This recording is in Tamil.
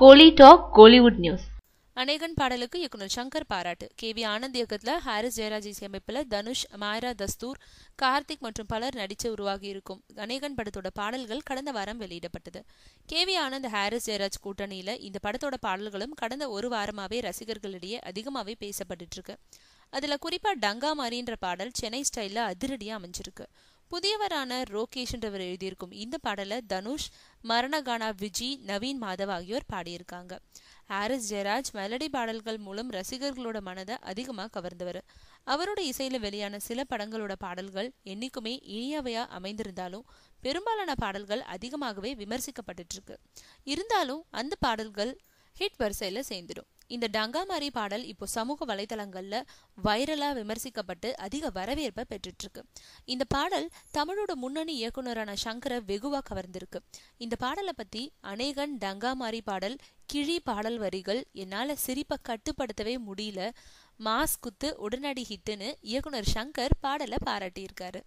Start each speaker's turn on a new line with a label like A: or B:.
A: கோலி டாக் கோலிவுட் நியூஸ் அநேகன் பாடலுக்கு இயக்குனர் சங்கர் பாராட்டு கே வி ஆனந்த் இயக்கத்தில் ஹாரிஸ் ஜெயராஜ் இசையமைப்பில் தனுஷ் மாயரா தஸ்தூர் கார்த்திக் மற்றும் பலர் நடித்து உருவாகி இருக்கும் அநேகன் படத்தோட பாடல்கள் கடந்த வாரம் வெளியிடப்பட்டது கே வி ஆனந்த் ஹாரிஸ் ஜெயராஜ் கூட்டணியில் இந்த படத்தோட பாடல்களும் கடந்த ஒரு வாரமாகவே ரசிகர்களிடையே அதிகமாகவே பேசப்பட்டுட்டு இருக்கு அதில் குறிப்பாக டங்கா மாதிரின்ற பாடல் சென்னை ஸ்டைலில் அதிரடியாக அமைஞ்சிருக்கு புதியவரான ரோகேஷ் என்றவர் எழுதியிருக்கும் இந்த பாடலை தனுஷ் மரணகானா விஜி நவீன் மாதவ் ஆகியோர் பாடியிருக்காங்க ஆரிஸ் ஜெயராஜ் மெலடி பாடல்கள் மூலம் ரசிகர்களோட மனதை அதிகமாக கவர்ந்தவர் அவரோட இசையில் வெளியான சில படங்களோட பாடல்கள் என்றைக்குமே இனியவையா அமைந்திருந்தாலும் பெரும்பாலான பாடல்கள் அதிகமாகவே விமர்சிக்கப்பட்டு இருக்கு இருந்தாலும் அந்த பாடல்கள் ஹிட் வரிசையில் சேர்ந்துடும் இந்த டங்காமாரி பாடல் இப்போ சமூக வலைதளங்களில் வைரலாக விமர்சிக்கப்பட்டு அதிக வரவேற்பை பெற்றுட்ருக்கு இந்த பாடல் தமிழோட முன்னணி இயக்குனரான சங்கரை வெகுவாக கவர்ந்திருக்கு இந்த பாடலை பற்றி அநேகன் டங்காமாரி பாடல் கிழி பாடல் வரிகள் என்னால் சிரிப்பை கட்டுப்படுத்தவே முடியல மாஸ் குத்து உடனடி ஹிட்டுன்னு இயக்குனர் சங்கர் பாடலை பாராட்டியிருக்காரு